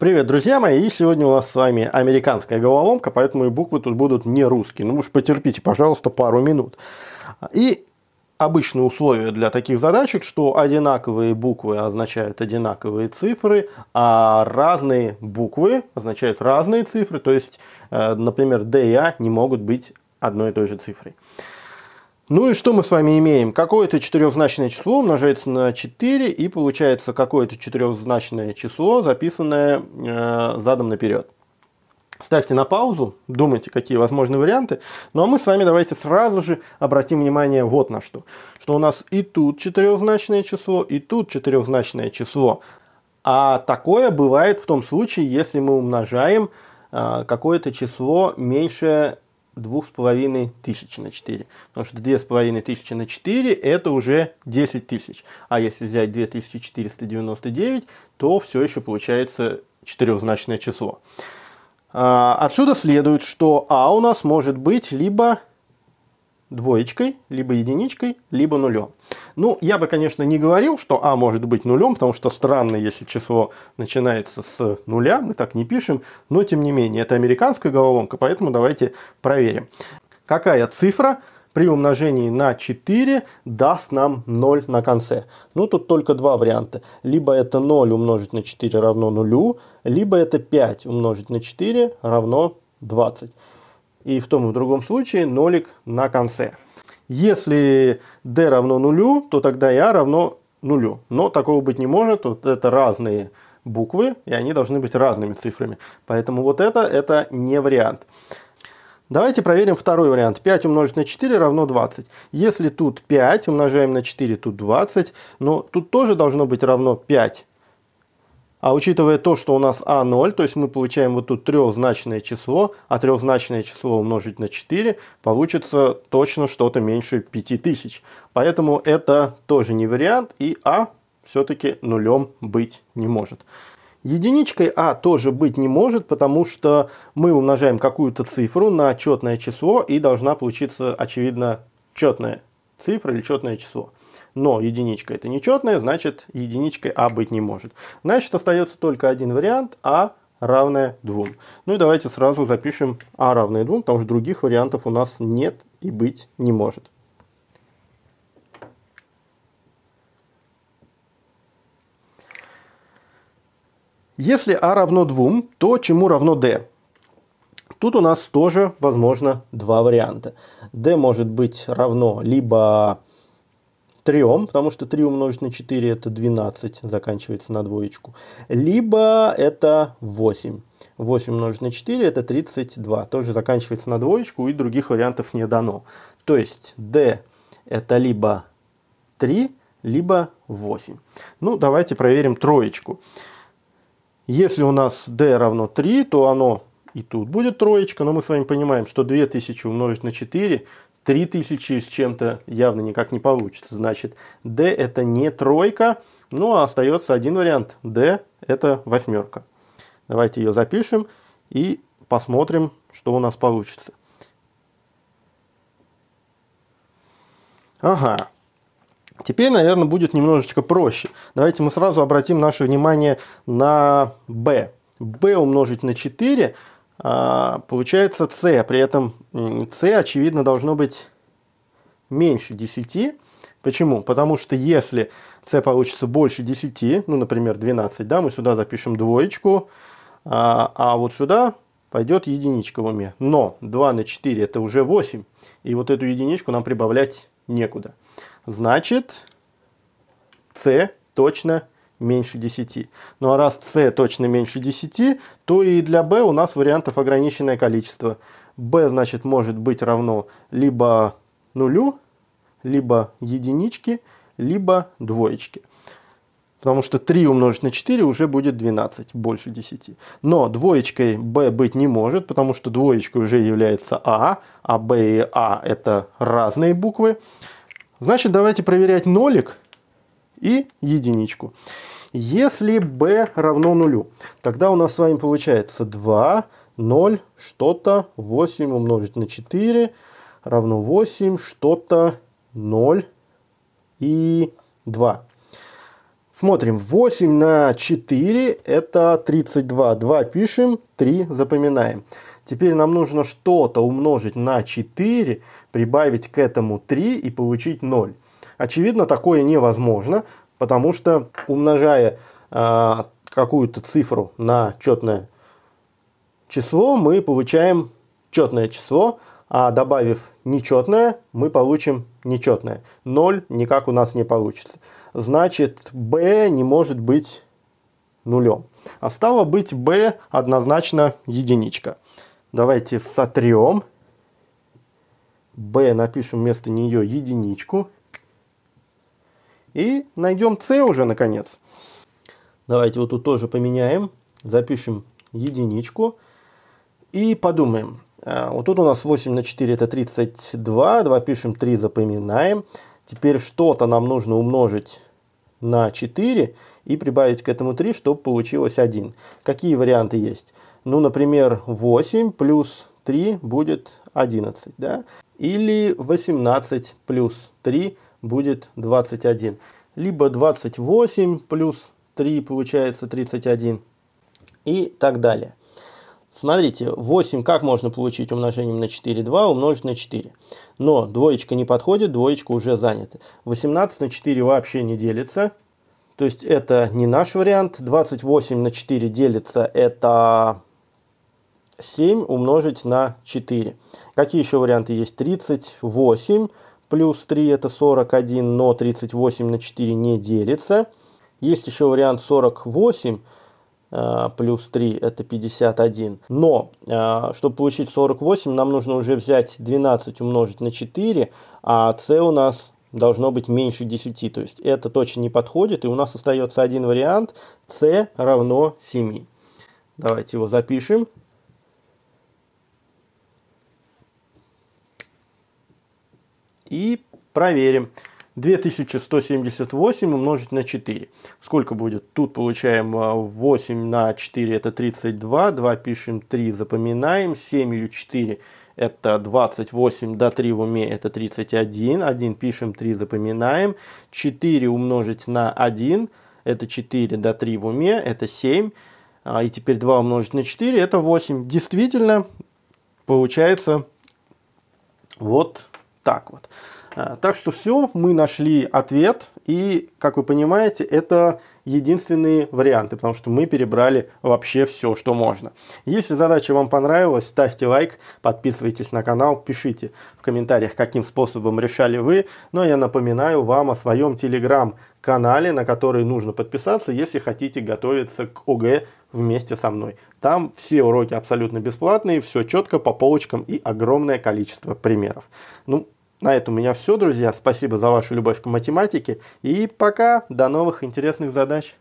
Привет, друзья мои! И сегодня у нас с вами американская головоломка, поэтому и буквы тут будут не русские. Ну уж потерпите, пожалуйста, пару минут. И обычное условие для таких задачек, что одинаковые буквы означают одинаковые цифры, а разные буквы означают разные цифры, то есть, э, например, D и A не могут быть одной и той же цифрой. Ну и что мы с вами имеем? Какое-то четырехзначное число умножается на 4 и получается какое-то четырехзначное число, записанное э, задом наперед. Ставьте на паузу, думайте, какие возможны варианты. Ну а мы с вами давайте сразу же обратим внимание вот на что. Что у нас и тут четырехзначное число, и тут четырехзначное число. А такое бывает в том случае, если мы умножаем э, какое-то число меньше двух с половиной тысяч на 4. Потому что две с половиной тысячи на 4 это уже 10 тысяч. А если взять 2499, то все еще получается четырехзначное число. А, отсюда следует, что А у нас может быть либо двоечкой, либо единичкой, либо нулем. Ну, я бы, конечно, не говорил, что А может быть нулем, потому что странно, если число начинается с нуля, мы так не пишем, но тем не менее, это американская головоломка, поэтому давайте проверим. Какая цифра при умножении на 4 даст нам 0 на конце. Ну, тут только два варианта. Либо это 0 умножить на 4 равно 0, либо это 5 умножить на 4 равно 20. И в том и в другом случае нолик на конце. Если d равно нулю, то тогда и a равно нулю. Но такого быть не может, вот это разные буквы, и они должны быть разными цифрами. Поэтому вот это, это не вариант. Давайте проверим второй вариант. 5 умножить на 4 равно 20. Если тут 5 умножаем на 4, тут 20, но тут тоже должно быть равно 5. А учитывая то, что у нас А0, то есть мы получаем вот тут трехзначное число, а трехзначное число умножить на 4, получится точно что-то меньше 5000. Поэтому это тоже не вариант, и А все-таки нулем быть не может. Единичкой А тоже быть не может, потому что мы умножаем какую-то цифру на четное число, и должна получиться, очевидно, четная цифра или четное число но единичка это нечетное, значит единичкой А быть не может. Значит остается только один вариант, А равное 2. Ну и давайте сразу запишем А равное 2, потому что других вариантов у нас нет и быть не может. Если А равно 2, то чему равно D? Тут у нас тоже возможно два варианта. D может быть равно либо 3, потому что 3 умножить на 4 это 12, заканчивается на двоечку. Либо это 8. 8 умножить на 4 это 32, тоже заканчивается на двоечку и других вариантов не дано. То есть D это либо 3, либо 8. Ну, давайте проверим троечку. Если у нас D равно 3, то оно и тут будет троечка, но мы с вами понимаем, что 2000 умножить на 4 3000 с чем-то явно никак не получится. Значит, D это не тройка, ну а остается один вариант. D это восьмерка. Давайте ее запишем и посмотрим, что у нас получится. Ага. Теперь, наверное, будет немножечко проще. Давайте мы сразу обратим наше внимание на b. b умножить на 4 а, получается c. При этом c, очевидно, должно быть меньше 10. Почему? Потому что если c получится больше 10, ну, например, 12, да, мы сюда запишем двоечку, а, а вот сюда пойдет единичка в уме. Но 2 на 4 это уже 8, и вот эту единичку нам прибавлять некуда. Значит, c точно меньше 10. Ну а раз c точно меньше 10, то и для b у нас вариантов ограниченное количество. b, значит, может быть равно либо нулю, либо единичке, либо двоечке. Потому что 3 умножить на 4 уже будет 12, больше 10. Но двоечкой b быть не может, потому что двоечкой уже является a, а b и a это разные буквы. Значит, давайте проверять нолик и единичку. Если b равно нулю, тогда у нас с вами получается 2, 0, что-то, 8 умножить на 4 равно 8, что-то, 0 и 2. Смотрим, 8 на 4 это 32. 2 пишем, 3 запоминаем. Теперь нам нужно что-то умножить на 4, прибавить к этому 3 и получить 0. Очевидно, такое невозможно, Потому что умножая э, какую-то цифру на четное число, мы получаем четное число, а добавив нечетное, мы получим нечетное. 0 никак у нас не получится. Значит, b не может быть нулем. А стало быть, b однозначно единичка. Давайте сотрем. b напишем вместо нее единичку. И найдем c уже наконец. Давайте вот тут тоже поменяем. Запишем единичку. И подумаем. А, вот тут у нас 8 на 4 это 32. 2 пишем, 3 запоминаем. Теперь что-то нам нужно умножить на 4 и прибавить к этому 3, чтобы получилось 1. Какие варианты есть? Ну, например, 8 плюс 3 будет 11, да? Или 18 плюс 3 будет 21. Либо 28 плюс 3 получается 31 и так далее. Смотрите, 8 как можно получить умножением на 4? 2 умножить на 4. Но двоечка не подходит, двоечка уже занята. 18 на 4 вообще не делится. То есть это не наш вариант. 28 на 4 делится, это 7 умножить на 4. Какие еще варианты есть? 38 Плюс 3 это 41, но 38 на 4 не делится. Есть еще вариант 48 э, плюс 3 это 51. Но, э, чтобы получить 48, нам нужно уже взять 12 умножить на 4, а c у нас должно быть меньше 10. То есть это точно не подходит, и у нас остается один вариант c равно 7. Давайте его запишем. и проверим. 2178 умножить на 4. Сколько будет? Тут получаем 8 а, на 4 это 32, 2 пишем 3, запоминаем, 7 или 4 это 28, до 3 в уме это 31, 1 пишем 3, запоминаем, 4 умножить на 1 это 4, до 3 в уме это 7, а, и теперь 2 умножить на 4 это 8. Действительно, получается вот так вот. А, так что все, мы нашли ответ, и, как вы понимаете, это единственные варианты, потому что мы перебрали вообще все, что можно. Если задача вам понравилась, ставьте лайк, подписывайтесь на канал, пишите в комментариях, каким способом решали вы. Но ну, а я напоминаю вам о своем телеграм-канале, на который нужно подписаться, если хотите готовиться к ОГЭ вместе со мной. Там все уроки абсолютно бесплатные, все четко по полочкам и огромное количество примеров. Ну, на этом у меня все, друзья. Спасибо за вашу любовь к математике. И пока. До новых интересных задач.